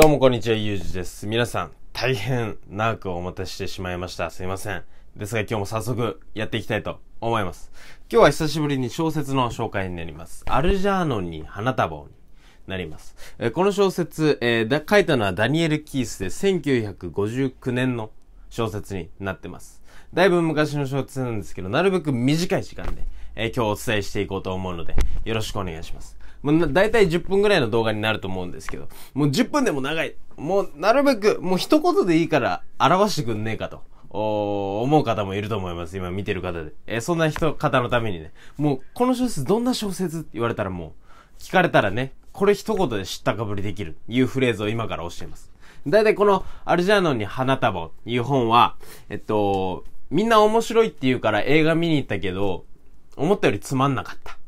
どうもこんにちは、ゆうじです。皆さん、大変長くお待たせしてしまいました。すいません。ですが今日も早速やっていきたいと思います。今日は久しぶりに小説の紹介になります。アルジャーノンに花束をになります。えこの小説、えー、だ、書いたのはダニエル・キースで1959年の小説になってます。だいぶ昔の小説なんですけど、なるべく短い時間でえー、今日お伝えしていこうと思うので、よろしくお願いします。もうだいたい10分ぐらいの動画になると思うんですけど、もう10分でも長い。もうなるべく、もう一言でいいから表してくんねえかと。お思う方もいると思います。今見てる方で。えー、そんな人、方のためにね。もう、この小説どんな小説って言われたらもう、聞かれたらね、これ一言で知ったかぶりできる、いうフレーズを今から教えます。だいたいこの、アルジャーノンに花束いう本は、えっと、みんな面白いって言うから映画見に行ったけど、思ったよりつまんなかった。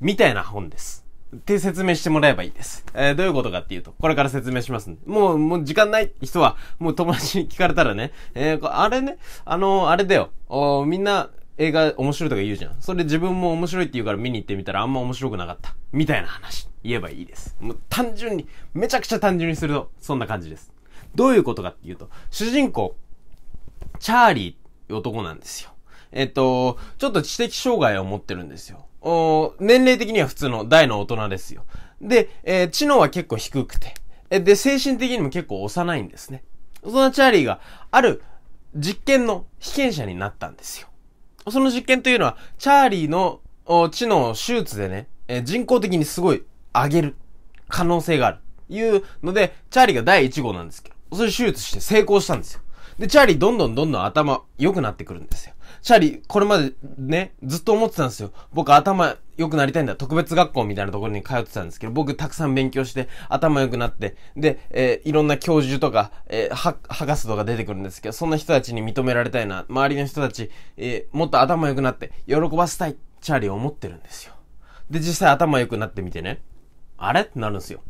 みたいな本です。って説明してもらえばいいです。えー、どういうことかっていうと、これから説明します、もう、もう時間ない人は、もう友達に聞かれたらね、えー、あれね、あのー、あれだよ。おみんな映画面白いとか言うじゃん。それ自分も面白いって言うから見に行ってみたらあんま面白くなかった。みたいな話。言えばいいです。もう単純に、めちゃくちゃ単純にすると、そんな感じです。どういうことかっていうと、主人公、チャーリーって男なんですよ。えっと、ちょっと知的障害を持ってるんですよ。お年齢的には普通の大の大人ですよ。で、えー、知能は結構低くて。で、精神的にも結構幼いんですね。そんなチャーリーが、ある実験の被験者になったんですよ。その実験というのは、チャーリーの知能を手術でね、えー、人工的にすごい上げる可能性がある。いうので、チャーリーが第1号なんですけど、それ手術して成功したんですよ。で、チャーリーどんどんどんどん頭良くなってくるんですよ。シャリ、これまでね、ずっと思ってたんですよ。僕頭良くなりたいんだ。特別学校みたいなところに通ってたんですけど、僕たくさん勉強して、頭良くなって、で、えー、いろんな教授とか、えー、は、はがすとか出てくるんですけど、そんな人たちに認められたいな。周りの人たち、えー、もっと頭良くなって、喜ばせたい。チャーリー思ってるんですよ。で、実際頭良くなってみてね。あれってなるんですよ。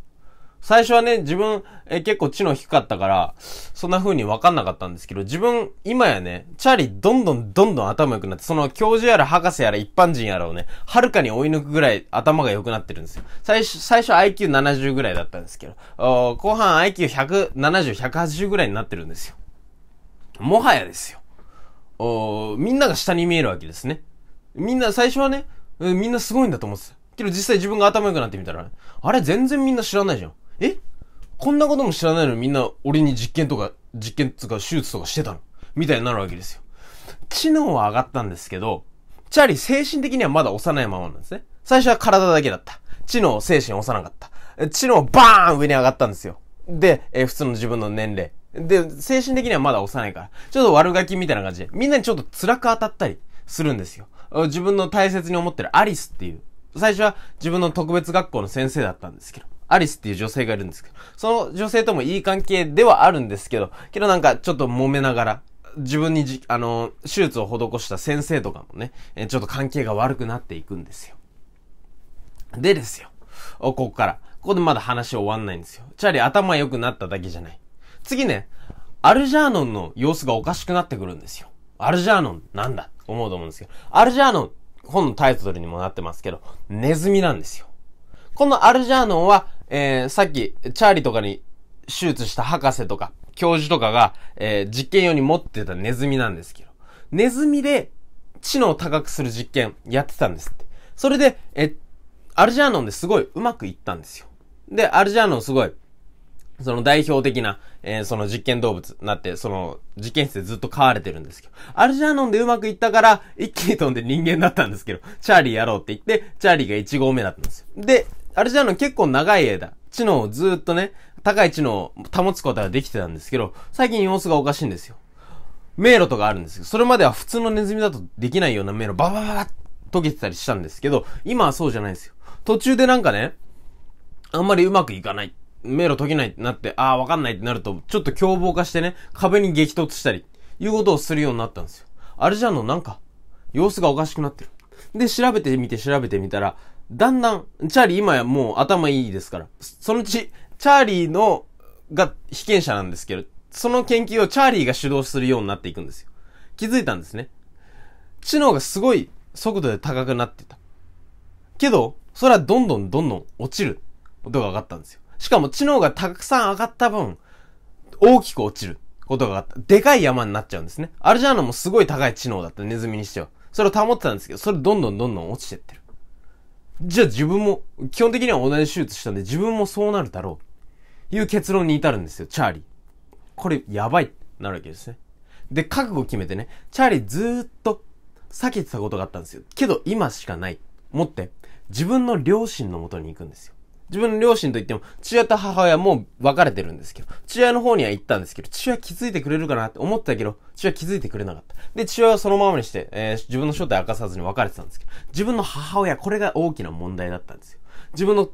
最初はね、自分、え結構知能低かったから、そんな風に分かんなかったんですけど、自分、今やね、チャーリーどんどんどんどん頭良くなって、その教授やら博士やら一般人やらをね、はるかに追い抜くぐらい頭が良くなってるんですよ。最初、最初 IQ70 ぐらいだったんですけど、お後半 IQ170、180ぐらいになってるんですよ。もはやですよ。おみんなが下に見えるわけですね。みんな、最初はね、みんなすごいんだと思ってた。けど実際自分が頭良くなってみたら、ね、あれ全然みんな知らないじゃん。えこんなことも知らないのにみんな俺に実験とか、実験とか手術とかしてたのみたいになるわけですよ。知能は上がったんですけど、チャーリー精神的にはまだ幼いままなんですね。最初は体だけだった。知能、精神幼かった。知能バーン上に上がったんですよ。で、えー、普通の自分の年齢。で、精神的にはまだ幼いから、ちょっと悪ガキみたいな感じで、みんなにちょっと辛く当たったりするんですよ。自分の大切に思ってるアリスっていう、最初は自分の特別学校の先生だったんですけど、アリスっていう女性がいるんですけど、その女性ともいい関係ではあるんですけど、けどなんかちょっと揉めながら、自分にじ、あの、手術を施した先生とかもね、ちょっと関係が悪くなっていくんですよ。でですよ。ここから。ここでまだ話終わんないんですよ。チャーリー頭良くなっただけじゃない。次ね、アルジャーノンの様子がおかしくなってくるんですよ。アルジャーノンなんだ思うと思うんですけど、アルジャーノン、本のタイトルにもなってますけど、ネズミなんですよ。このアルジャーノンはえー、さっき、チャーリーとかに手術した博士とか、教授とかが、えー、実験用に持ってたネズミなんですけど、ネズミで知能を高くする実験やってたんですって。それで、え、アルジャーノンですごいうまくいったんですよ。で、アルジャーノンすごい、その代表的な、えー、その実験動物になって、その実験室でずっと飼われてるんですけど、アルジャーノンでうまくいったから、一気に飛んで人間だったんですけど、チャーリーやろうって言って、チャーリーが1号目だったんですよ。で、あれじゃあの結構長い間、知能をずっとね、高い知能を保つことができてたんですけど、最近様子がおかしいんですよ。迷路とかあるんですよ。それまでは普通のネズミだとできないような迷路ババババッ溶けてたりしたんですけど、今はそうじゃないですよ。途中でなんかね、あんまりうまくいかない。迷路解けないってなって、ああ、わかんないってなると、ちょっと凶暴化してね、壁に激突したり、いうことをするようになったんですよ。あれじゃんの、なんか、様子がおかしくなってる。で、調べてみて調べてみたら、だんだん、チャーリー今やもう頭いいですから。そのうち、チャーリーの、が被験者なんですけど、その研究をチャーリーが主導するようになっていくんですよ。気づいたんですね。知能がすごい速度で高くなってた。けど、それはどんどんどんどん落ちることが上かったんですよ。しかも知能がたくさん上がった分、大きく落ちることが分かった。でかい山になっちゃうんですね。アルジャーノもすごい高い知能だった、ネズミにしては。それを保ってたんですけど、それどんどんどんどん落ちてってる。じゃあ自分も、基本的には同じ手術したんで自分もそうなるだろう。いう結論に至るんですよ、チャーリー。これ、やばいってなるわけですね。で、覚悟決めてね、チャーリーずーっと避けてたことがあったんですよ。けど今しかない。持って、自分の両親のもとに行くんですよ。自分の両親と言っても、父親と母親も別れてるんですけど、父親の方には行ったんですけど、父親気づいてくれるかなって思ったけど、父親気づいてくれなかった。で、父親はそのままにして、えー、自分の正体明かさずに別れてたんですけど、自分の母親、これが大きな問題だったんですよ。自分の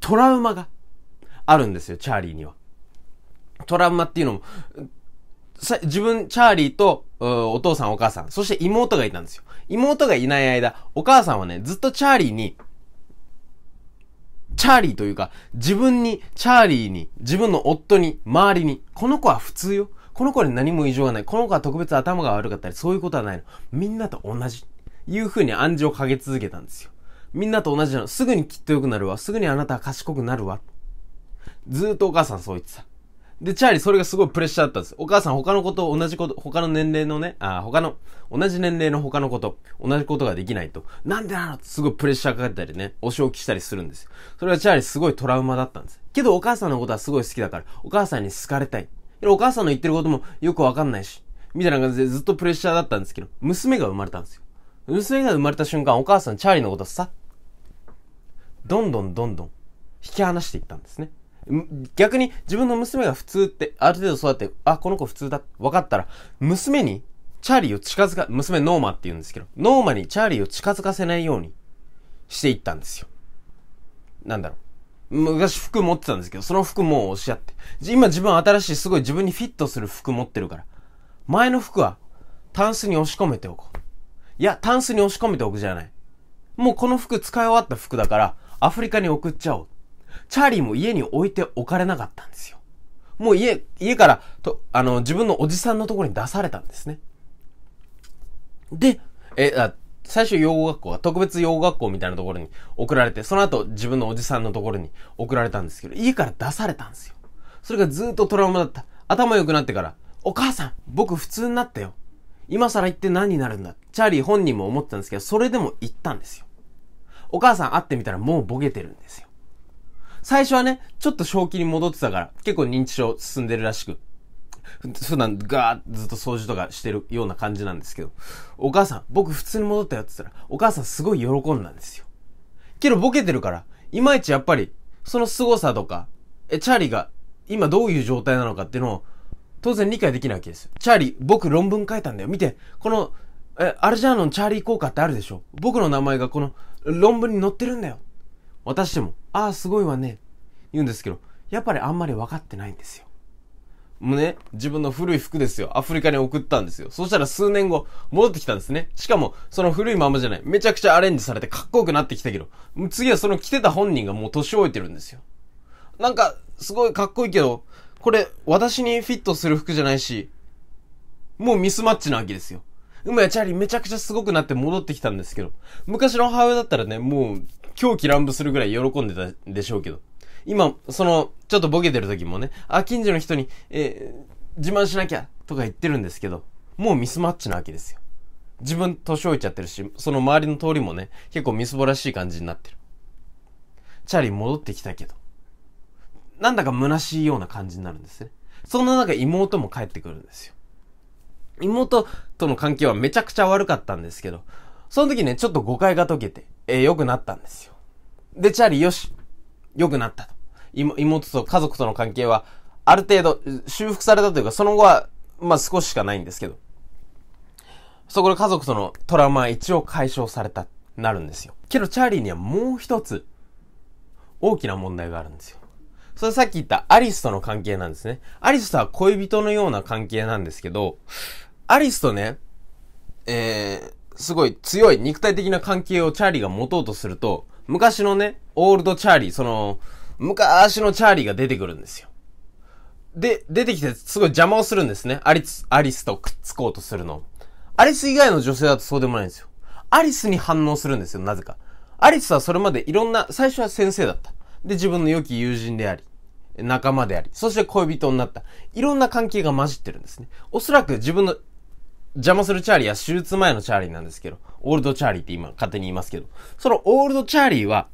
トラウマがあるんですよ、チャーリーには。トラウマっていうのも、自分、チャーリーと、お父さん、お母さん、そして妹がいたんですよ。妹がいない間、お母さんはね、ずっとチャーリーに、チャーリーというか、自分に、チャーリーに、自分の夫に、周りに、この子は普通よ。この子に何も異常がない。この子は特別頭が悪かったり、そういうことはないの。みんなと同じ。いう風に暗示をかけ続けたんですよ。みんなと同じなの。すぐにきっと良くなるわ。すぐにあなたは賢くなるわ。ずーっとお母さんそう言ってた。で、チャーリーそれがすごいプレッシャーだったんです。お母さん他のこと、同じこと、他の年齢のね、あ、他の、同じ年齢の他のこと、同じことができないと、なんでなのってすごいプレッシャーかかったりね、お仕置きしたりするんですよ。それがチャーリーすごいトラウマだったんです。けどお母さんのことはすごい好きだから、お母さんに好かれたい。お母さんの言ってることもよくわかんないし、みたいな感じでずっとプレッシャーだったんですけど、娘が生まれたんですよ。娘が生まれた瞬間、お母さんチャーリーのことさ、どんどんどんどん引き離していったんですね。逆に自分の娘が普通って、ある程度育って、あ、この子普通だ、分かったら、娘に、チャーリーを近づか、娘ノーマって言うんですけど、ノーマにチャーリーを近づかせないようにしていったんですよ。なんだろう。昔服持ってたんですけど、その服もう押し合って。今自分新しいすごい自分にフィットする服持ってるから。前の服は、タンスに押し込めておこう。いや、タンスに押し込めておくじゃない。もうこの服使い終わった服だから、アフリカに送っちゃおう。チャーリーも家に置いておかれなかったんですよ。もう家、家から、と、あの、自分のおじさんのところに出されたんですね。で、え、あ最初養護学校は特別養護学校みたいなところに送られて、その後自分のおじさんのところに送られたんですけど、家から出されたんですよ。それがずっとトラウマだった。頭良くなってから、お母さん、僕普通になったよ。今更言って何になるんだ。チャーリー本人も思ってたんですけど、それでも行ったんですよ。お母さん会ってみたらもうボケてるんですよ。最初はね、ちょっと正気に戻ってたから、結構認知症進んでるらしく。普段ガーッずっと掃除とかしてるような感じなんですけど、お母さん、僕普通に戻ったよって言ったら、お母さんすごい喜んだんですよ。けどボケてるから、いまいちやっぱり、その凄さとか、え、チャーリーが今どういう状態なのかっていうのを、当然理解できないわけですよ。チャーリー、僕論文書いたんだよ。見て、この、え、アルジャーノンチャーリー効果ってあるでしょ僕の名前がこの論文に載ってるんだよ。私でも、ああ、すごいわね、言うんですけど、やっぱりあんまり分かってないんですよ。もうね、自分の古い服ですよ。アフリカに送ったんですよ。そしたら数年後、戻ってきたんですね。しかも、その古いままじゃない。めちゃくちゃアレンジされてかっこよくなってきたけど、次はその着てた本人がもう年老いてるんですよ。なんか、すごいかっこいいけど、これ、私にフィットする服じゃないし、もうミスマッチなわけですよ。今やチャーリーめちゃくちゃすごくなって戻ってきたんですけど、昔の母親だったらね、もう狂気乱舞するぐらい喜んでたでしょうけど。今、その、ちょっとボケてる時もね、あ、近所の人に、えー、自慢しなきゃとか言ってるんですけど、もうミスマッチなわけですよ。自分年老いちゃってるし、その周りの通りもね、結構みすぼらしい感じになってる。チャリ戻ってきたけど、なんだか虚しいような感じになるんですね。そんな中妹も帰ってくるんですよ。妹との関係はめちゃくちゃ悪かったんですけど、その時ね、ちょっと誤解が解けて、えー、良くなったんですよ。で、チャーリーよし、良くなったと。妹と家族との関係は、ある程度修復されたというか、その後は、まあ少ししかないんですけど、そこで家族とのトラウマは一応解消された、なるんですよ。けど、チャーリーにはもう一つ、大きな問題があるんですよ。それさっき言ったアリスとの関係なんですね。アリスとは恋人のような関係なんですけど、アリスとね、えー、すごい強い肉体的な関係をチャーリーが持とうとすると、昔のね、オールドチャーリー、その、昔のチャーリーが出てくるんですよ。で、出てきてすごい邪魔をするんですね。アリス、アリスとくっつこうとするの。アリス以外の女性だとそうでもないんですよ。アリスに反応するんですよ、なぜか。アリスはそれまでいろんな、最初は先生だった。で、自分の良き友人であり、仲間であり、そして恋人になった。いろんな関係が混じってるんですね。おそらく自分の邪魔するチャーリーは手術前のチャーリーなんですけど、オールドチャーリーって今勝手に言いますけど、そのオールドチャーリーは、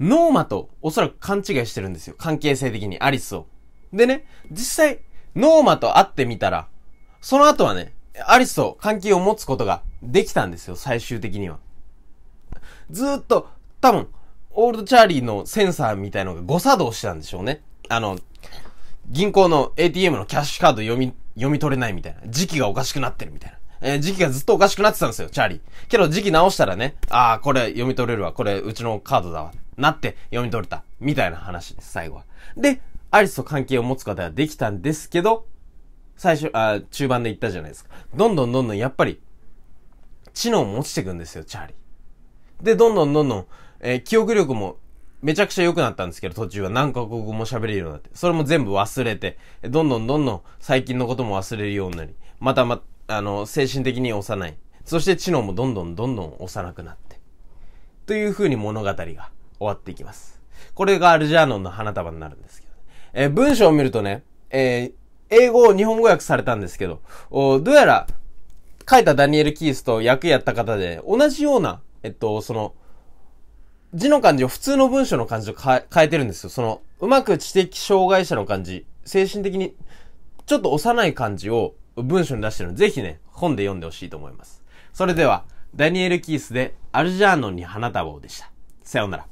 ノーマとおそらく勘違いしてるんですよ。関係性的に、アリスを。でね、実際、ノーマと会ってみたら、その後はね、アリスと関係を持つことができたんですよ、最終的には。ずっと、多分、オールドチャーリーのセンサーみたいのが誤作動してたんでしょうね。あの、銀行の ATM のキャッシュカード読み、読み取れないみたいな。時期がおかしくなってるみたいな。えー、時期がずっとおかしくなってたんですよ、チャーリー。けど時期直したらね、ああ、これ読み取れるわ。これうちのカードだわ。なって読み取れた。みたいな話です、最後は。で、アリスと関係を持つことはできたんですけど、最初、あ中盤で言ったじゃないですか。どんどんどんどんやっぱり、知能も落ちてくんですよ、チャーリー。で、どんどんどんどん、えー、記憶力もめちゃくちゃ良くなったんですけど、途中は何カ国語も喋れるようになって、それも全部忘れて、どんどんどんどん最近のことも忘れるようになり、またま、あの、精神的に幼い。そして知能もどんどんどんどん幼くなって。という風に物語が終わっていきます。これがアルジャーノンの花束になるんですけど、えー、文章を見るとね、えー、英語、を日本語訳されたんですけど、おどうやら、書いたダニエル・キースと役やった方で、同じような、えっと、その、字の感じを普通の文章の感じと変えてるんですよ。その、うまく知的障害者の感じ、精神的に、ちょっと幼い感じを文章に出してるので、ぜひね、本で読んでほしいと思います。それでは、ダニエル・キースで、アルジャーノンに花束をでした。さようなら。